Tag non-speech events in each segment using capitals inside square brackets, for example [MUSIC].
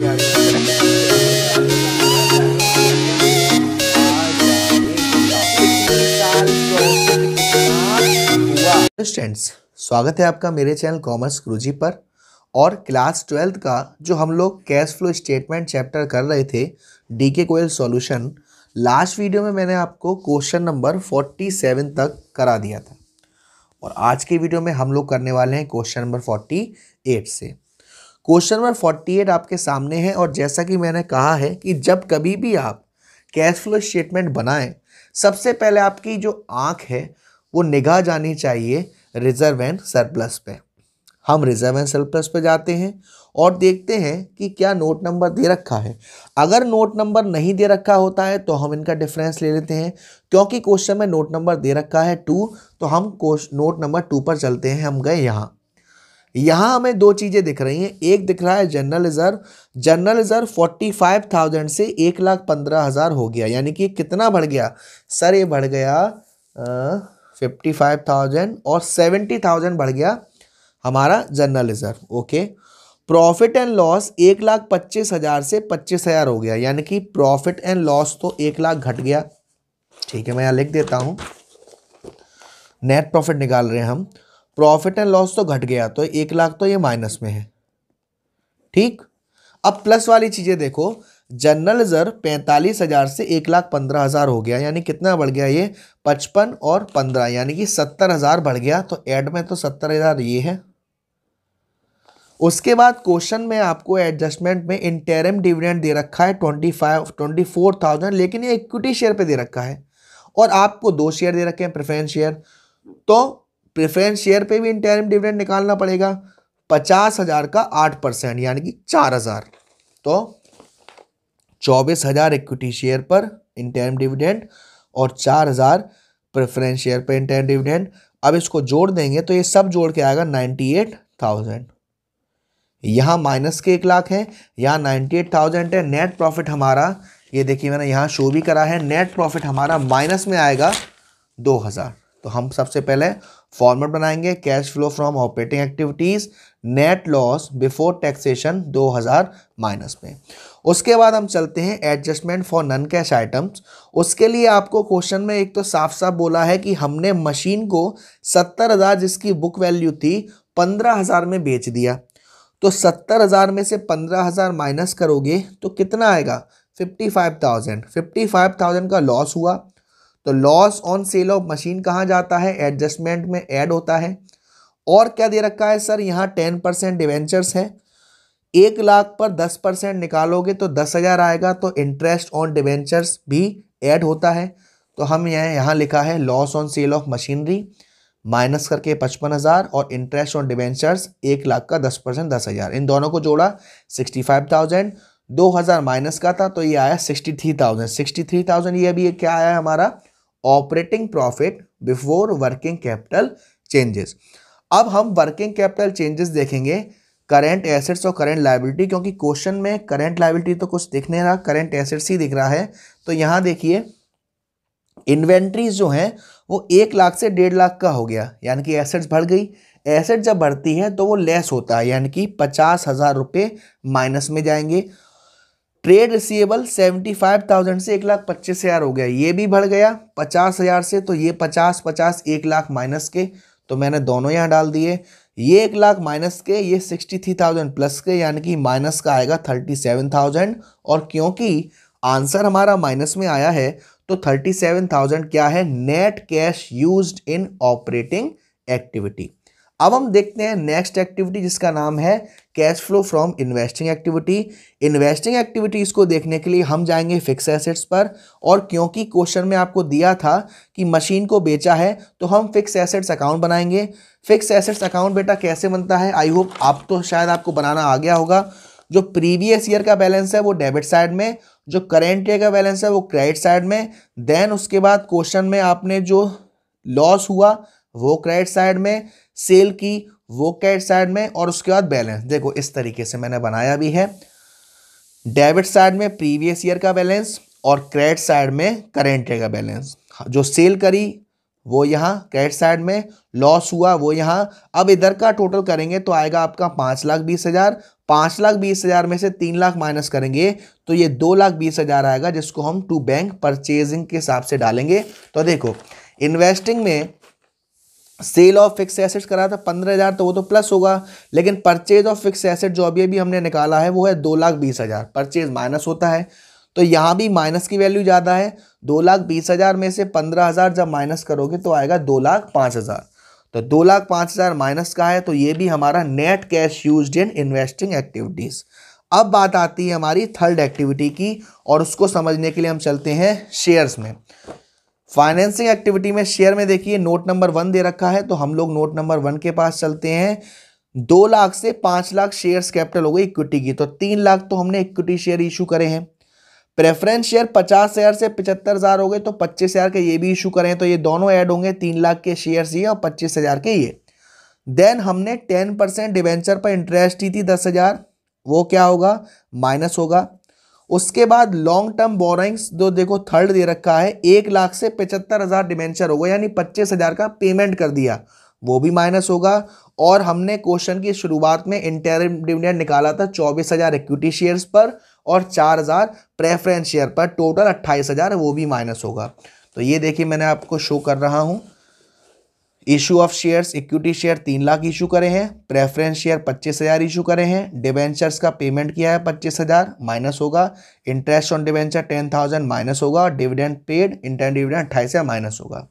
students स्वागत है आपका मेरे चैनल कॉमर्स क्रूजी पर और क्लास ट्वेल्थ का जो हम लोग कैश फ्लो स्टेटमेंट चैप्टर कर रहे थे डी के कोयल सॉल्यूशन लास्ट वीडियो में मैंने आपको क्वेश्चन नंबर फोर्टी सेवन तक करा दिया था और आज के वीडियो में हम लोग करने वाले हैं क्वेश्चन नंबर फोर्टी एट से क्वेश्चन नंबर फोर्टी एट आपके सामने है और जैसा कि मैंने कहा है कि जब कभी भी आप कैश फ्लो स्टेटमेंट बनाएं सबसे पहले आपकी जो आंख है वो निगाह जानी चाहिए रिजर्व एंड सरप्लस पे हम रिजर्व एंड सरप्लस पे जाते हैं और देखते हैं कि क्या नोट नंबर दे रखा है अगर नोट नंबर नहीं दे रखा होता है तो हम इनका डिफरेंस ले लेते हैं क्योंकि क्वेश्चन में नोट नंबर दे रखा है टू तो हम नोट नंबर टू पर चलते हैं हम गए यहाँ यहाँ हमें दो चीज़ें दिख रही हैं एक दिख रहा है general reserve general reserve forty five thousand से एक लाख पंद्रह हज़ार हो गया यानी कि कितना बढ़ गया सर ये बढ़ गया फिफ्टी फाइव थाउजेंड और सेवेंटी थाउजेंड बढ़ गया हमारा general reserve okay profit and loss एक लाख पच्चीस हज़ार से पच्चीस हज़ार हो गया यानी कि प्रॉफिट एंड लॉस तो एक लाख घट गया ठीक है मैं यहाँ लिख देता हूँ नेट प्रॉफिट निकाल रहे हैं हम प्रॉफिट एंड लॉस तो घट गया तो एक लाख तो ये माइनस में है ठीक अब प्लस वाली चीज़ें देखो जनरल रिजर्व पैंतालीस हज़ार से एक लाख पंद्रह हज़ार हो गया यानी कितना बढ़ गया ये पचपन और पंद्रह यानी कि सत्तर हज़ार बढ़ गया तो एड में तो सत्तर हज़ार ये है उसके बाद क्वेश्चन में आपको एडजस्टमेंट में इंटेरम डिविडेंड दे रखा है twenty five twenty four thousand लेकिन ये इक्विटी शेयर पे दे रखा है और आपको दो शेयर दे रखे हैं प्रेफरेंस शेयर तो प्रेफरेंस शेयर पे भी इंटरम डिविडेंड निकालना पड़ेगा पचास हज़ार का आठ परसेंट यानी कि चार हज़ार तो चौबीस हज़ार इक्विटी शेयर पर इंटरम डिविडेंड और चार हज़ार प्रेफरेंस शेयर पर इंटरम डिविडेंड अब इसको जोड़ देंगे तो ये सब जोड़ के आएगा नाइन्टी एट थाउजेंड यहाँ माइनस के एक लाख है यहाँ नाइन्टी एट थाउजेंड है नेट प्रॉफिट हमारा ये देखिए मैंने यहाँ शो भी करा है नेट प्रॉफिट हमारा माइनस में आएगा दो हज़ार तो हम सबसे पहले फॉर्मेट बनाएंगे cash flow from operating activities net loss before taxation 2000 minus में उसके बाद हम चलते हैं adjustment for non cash items उसके लिए आपको क्वेश्चन में एक तो साफ साफ बोला है कि हमने मशीन को सत्तर हज़ार जिसकी बुक वैल्यू थी पंद्रह हज़ार में बेच दिया तो सत्तर हज़ार में से पंद्रह हज़ार माइनस करोगे तो कितना आएगा fifty five thousand fifty five thousand का लॉस हुआ तो loss on sale of machine कहाँ जाता है एडजस्टमेंट में ऐड होता है और क्या दे रखा है सर यहाँ टेन परसेंट डिवेंचर्स है एक लाख पर दस परसेंट निकालोगे तो दस हज़ार आएगा तो इंटरेस्ट ऑन डिवेंचर्स भी ऐड होता है तो हम यहाँ यहाँ लिखा है loss on sale of machinery minus करके पचपन हज़ार और इंटरेस्ट ऑन डिवेंचर्स एक लाख का दस परसेंट दस हज़ार इन दोनों को जोड़ा सिक्सटी फाइव थाउजेंड दो हज़ार माइनस का था तो ये आया sixty three thousand sixty three thousand ये अभी क्या आया हमारा operating profit before working capital changes अब हम वर्किंग कैपिटल चेंजेस देखेंगे करेंट एसेट्स और करेंट लाइबिलिटी क्योंकि क्वेश्चन में करेंट लाइबिलिटी तो कुछ दिख नहीं रहा करेंट एसेट्स ही दिख रहा है तो यहाँ देखिए इन्वेंट्रीज जो हैं वो एक लाख से डेढ़ लाख का हो गया यानी कि एसेट्स बढ़ गई एसेट जब बढ़ती है तो वो लेस होता है यानी कि पचास हज़ार रुपये माइनस में जाएंगे trade receivable seventy five thousand से एक लाख पच्चीस हज़ार हो गया ये भी बढ़ गया पचास हज़ार से तो ये पचास पचास एक लाख माइनस के तो मैंने दोनों यहाँ डाल दिए ये एक लाख माइनस के ये सिक्सटी थ्री थाउजेंड प्लस के यानी कि माइनस का आएगा थर्टी सेवन थाउजेंड और क्योंकि आंसर हमारा माइनस में आया है तो थर्टी सेवन थाउजेंड क्या है net cash used in operating activity अब हम देखते हैं नेक्स्ट एक्टिविटी जिसका नाम है cash flow from investing activity investing activities को देखने के लिए हम जाएंगे फिक्स एसेट्स पर और क्योंकि क्वेश्चन में आपको दिया था कि मशीन को बेचा है तो हम फिक्स एसेट्स अकाउंट बनाएंगे फिक्स एसेट्स अकाउंट बेटा कैसे बनता है आई होप आप तो शायद आपको बनाना आ गया होगा जो प्रीवियस ईयर का बैलेंस है वो डेबिट साइड में जो करेंट ईयर का बैलेंस है वो क्रेडिट साइड में देन उसके बाद क्वेश्चन में आपने जो लॉस हुआ वो क्रेडिट साइड में सेल की वो कैट साइड में और उसके बाद बैलेंस देखो इस तरीके से मैंने बनाया भी है डेबिट साइड में प्रीवियस ईयर का बैलेंस और क्रेडिट साइड में करेंट ईयर का बैलेंस हाँ, जो सेल करी वो यहाँ क्रेडिट साइड में लॉस हुआ वो यहाँ अब इधर का टोटल करेंगे तो आएगा आपका पाँच लाख बीस हज़ार पाँच लाख बीस हज़ार में से तीन लाख माइनस करेंगे तो ये दो लाख बीस हज़ार आएगा जिसको हम टू बैंक परचेजिंग के हिसाब से डालेंगे तो देखो इन्वेस्टिंग में सेल ऑफ फिक्स एसेट्स करा था पंद्रह हज़ार तो वो तो प्लस होगा लेकिन परचेज ऑफ फिक्स एसेट जो अभी अभी हमने निकाला है वो है दो लाख बीस हज़ार परचेज माइनस होता है तो यहाँ भी माइनस की वैल्यू ज़्यादा है दो लाख बीस हज़ार में से पंद्रह हज़ार जब माइनस करोगे तो आएगा दो लाख पाँच हज़ार तो दो लाख पाँच हज़ार माइनस का है तो ये भी हमारा net cash use in investing activities अब बात आती है हमारी थर्ड एक्टिविटी की और उसको समझने के लिए हम चलते हैं शेयर्स में फाइनेंसिंग एक्टिविटी में शेयर में देखिए नोट नंबर वन दे रखा है तो हम लोग नोट नंबर वन के पास चलते हैं दो लाख से पाँच लाख शेयर्स कैपिटल हो गए इक्विटी की तो तीन लाख तो हमने इक्विटी शेयर इशू करे हैं प्रेफरेंस शेयर पचास हज़ार से पचहत्तर हज़ार हो गए तो पच्चीस हज़ार के ये भी इशू करें तो ये दोनों ऐड होंगे तीन लाख के शेयर्स ये और पच्चीस हज़ार के ये देन हमने टेन परसेंट डिवेंचर पर इंटरेस्ट दी थी दस हज़ार वो क्या होगा माइनस होगा उसके बाद लॉन्ग टर्म बोरिंग्स जो देखो थर्ड दे रखा है एक लाख से पचहत्तर हज़ार डिमेंचर होगा यानी पच्चीस हज़ार का पेमेंट कर दिया वो भी माइनस होगा और हमने क्वेश्चन की शुरुआत में इंटरम डिविडेंड निकाला था चौबीस हज़ार इक्विटी शेयर्स पर और चार हज़ार प्रेफरेंस शेयर पर टोटल अट्ठाईस हज़ार वो भी माइनस होगा तो ये देखिए मैंने आपको शो कर रहा हूँ issue of shares equity share तीन लाख इशू करे हैं प्रेफरेंस शेयर पच्चीस हज़ार इशू करे हैं डिवेंचर्स का पेमेंट किया है पच्चीस हज़ार माइनस होगा interest on debenture ten thousand minus होगा डिविडेंड पेड इंटरन डिविडेंड अट्ठाईस हज़ार माइनस होगा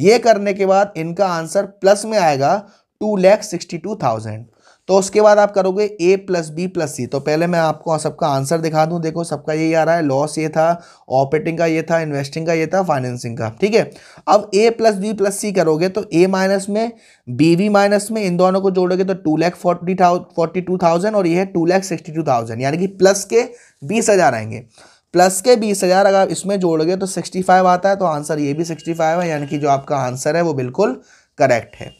ये करने के बाद इनका आंसर प्लस में आएगा two lakh sixty two thousand तो उसके बाद आप करोगे A plus B plus C तो पहले मैं आपको सबका आंसर दिखा दूं देखो सबका यही आ रहा है लॉस ये था ऑपरेटिंग का ये था इन्वेस्टिंग का ये था फाइनेंसिंग का ठीक है अब A plus B plus C करोगे तो ए माइनस में बी वी माइनस में इन दोनों को जोड़ोगे तो two lakh forty forty two thousand और ये है two lakh sixty two thousand यानी कि प्लस के बीस हज़ार आएंगे प्लस के बीस हज़ार अगर इसमें जोड़ोगे तो सिक्सटी फाइव आता है तो आंसर ये भी सिक्सटी फाइव है यानी कि जो आपका आंसर है वो बिल्कुल करेक्ट है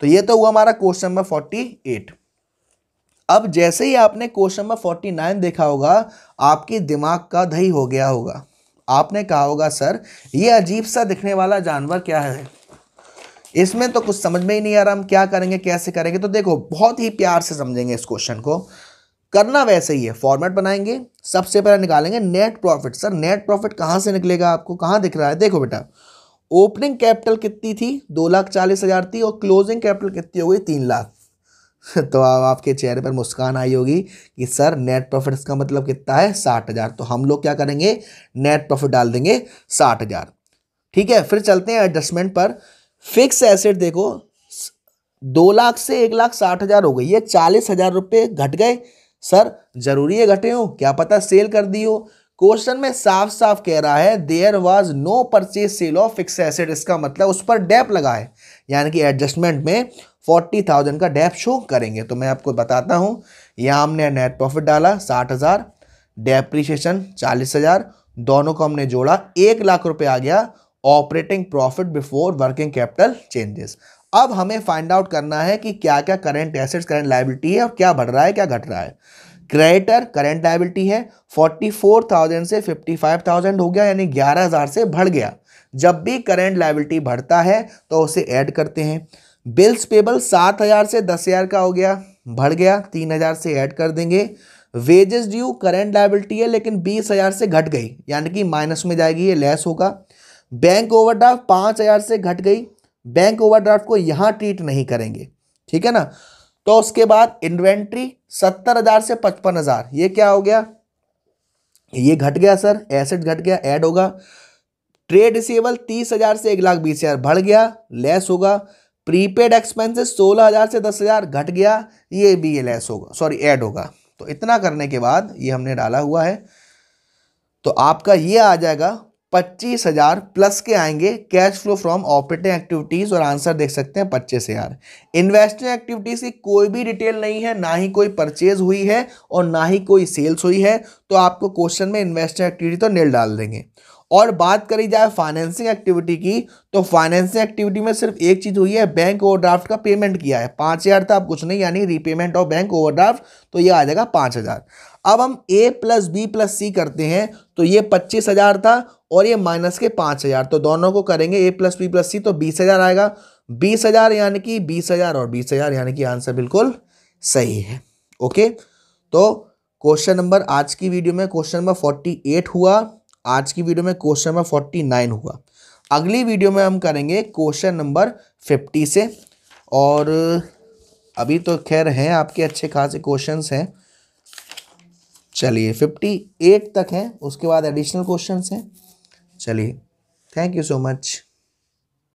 तो ये तो हुआ हमारा क्वेश्चन नंबर फोर्टी एट अब जैसे ही आपने क्वेश्चन नंबर फोर्टी नाइन देखा होगा आपके दिमाग का दही हो गया होगा आपने कहा होगा सर ये अजीब सा दिखने वाला जानवर क्या है इसमें तो कुछ समझ में ही नहीं आ रहा हम क्या करेंगे कैसे करेंगे तो देखो बहुत ही प्यार से समझेंगे इस क्वेश्चन को करना वैसे ही है फॉर्मेट बनाएंगे सबसे पहले निकालेंगे net profit sir net profit कहाँ से निकलेगा आपको कहाँ दिख रहा है देखो बेटा ओपनिंग कैपिटल कितनी थी दो लाख चालीस हज़ार थी और क्लोजिंग कैपिटल कितनी हो गई तीन लाख [LAUGHS] तो अब आपके चेहरे पर मुस्कान आई होगी कि सर नेट प्रॉफिट इसका मतलब कितना है साठ हज़ार तो हम लोग क्या करेंगे नेट प्रॉफिट डाल देंगे साठ हज़ार ठीक है फिर चलते हैं एडजस्टमेंट पर फिक्स एसेट देखो दो लाख से एक लाख साठ हज़ार हो गई ये चालीस हज़ार रुपये घट गए सर जरूरी है घटे हो क्या पता सेल कर दी हो क्वेश्चन में साफ साफ कह रहा है there was no purchase sale of fixed asset इसका मतलब उस पर डेप लगा है यानी कि एडजस्टमेंट में फोर्टी थाउजेंड का डेप शो करेंगे तो मैं आपको बताता हूँ यहाँ हमने नेट प्रॉफिट डाला साठ हज़ार डेप्रीशिएशन चालीस हज़ार दोनों को हमने जोड़ा एक लाख रुपये आ गया operating profit before working capital changes अब हमें फाइंड आउट करना है कि क्या क्या करेंट एसेट्स करेंट लाइबिलिटी है और क्या बढ़ रहा है क्या घट रहा है क्रेडिटर करेंट लाइबिलिटी है थाउजेंड से थाउजेंड हो गया यानी हजार से बढ़ गया जब भी करेंट लाइबिलिटी बढ़ता है तो उसे ऐड करते हैं बिल्स पेबल सात हज़ार से दस हज़ार का हो गया बढ़ गया तीन हज़ार से ऐड कर देंगे वेजेस ड्यू करेंट लाइबिलिटी है लेकिन बीस हज़ार से घट गई यानी कि माइनस में जाएगी ये लेस होगा बैंक ओवरड्राफ्ट पाँच हज़ार से घट गई बैंक ओवरड्राफ्ट को यहाँ ट्रीट नहीं करेंगे ठीक है ना तो उसके बाद इन्वेंट्री सत्तर हज़ार से पचपन हज़ार ये क्या हो गया ये घट गया सर एसेट घट गया ऐड होगा ट्रेड रिसेबल तीस हज़ार से एक लाख बीस हज़ार बढ़ गया लेस होगा प्रीपेड एक्सपेंसेस सोलह हज़ार से दस हज़ार घट गया ये भी ये लेस होगा सॉरी ऐड होगा तो इतना करने के बाद ये हमने डाला हुआ है तो आपका ये आ जाएगा पच्चीस हज़ार प्लस के आएंगे cash flow from operating activities और आंसर देख सकते हैं पच्चीस हज़ार इन्वेस्टिंग एक्टिविटीज़ की कोई भी डिटेल नहीं है ना ही कोई परचेज हुई है और ना ही कोई सेल्स हुई है तो आपको क्वेश्चन में इन्वेस्टिंग एक्टिविटी तो नील डाल देंगे और बात करी जाए फाइनेंसिंग एक्टिविटी की तो फाइनेंसिंग एक्टिविटी में सिर्फ एक चीज़ हुई है बैंक ओवरड्राफ्ट का पेमेंट किया है पाँच हज़ार था अब कुछ नहीं यानी रीपेमेंट ऑफ बैंक ओवरड्राफ्ट तो ये आ जाएगा पाँच हज़ार अब हम A plus B plus C करते हैं तो ये पच्चीस हज़ार था और ये माइनस के पाँच हज़ार तो दोनों को करेंगे A plus B plus C तो बीस हज़ार आएगा बीस हज़ार यानी कि बीस हज़ार और बीस हज़ार यानी कि आंसर बिल्कुल सही है ओके तो क्वेश्चन नंबर आज की वीडियो में क्वेश्चन नंबर फोर्टी एट हुआ आज की वीडियो में क्वेश्चन नंबर फोर्टी नाइन हुआ अगली वीडियो में हम करेंगे क्वेश्चन नंबर फिफ्टी से और अभी तो खैर हैं आपके अच्छे खासे क्वेश्चन हैं चलिए फिफ्टी एट तक हैं उसके बाद एडिशनल क्वेश्चन हैं चलिए थैंक यू सो मच